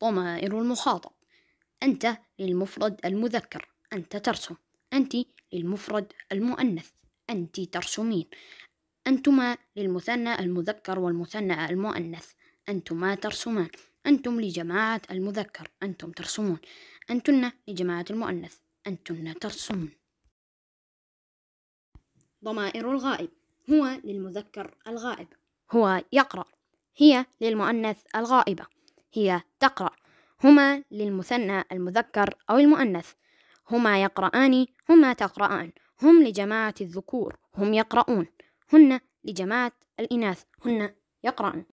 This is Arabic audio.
ضمائر المخاطب أنت للمفرد المذكر أنت ترسم أنت للمفرد المؤنث أنت ترسمين أنتما للمثنى المذكر والمثنى المؤنث أنتما ترسمان أنتم لجماعة المذكر أنتم ترسمون أنتن لجماعة المؤنث أنتن ترسمون ضمائر الغائب هو للمذكر الغائب هو يقرأ هي للمؤنث الغائبة هي تقرأ هما للمثنى المذكر أو المؤنث هما يقرآن هما تقرأان هم لجماعة الذكور هم يقرؤون هن لجماعة الإناث هن يقرأن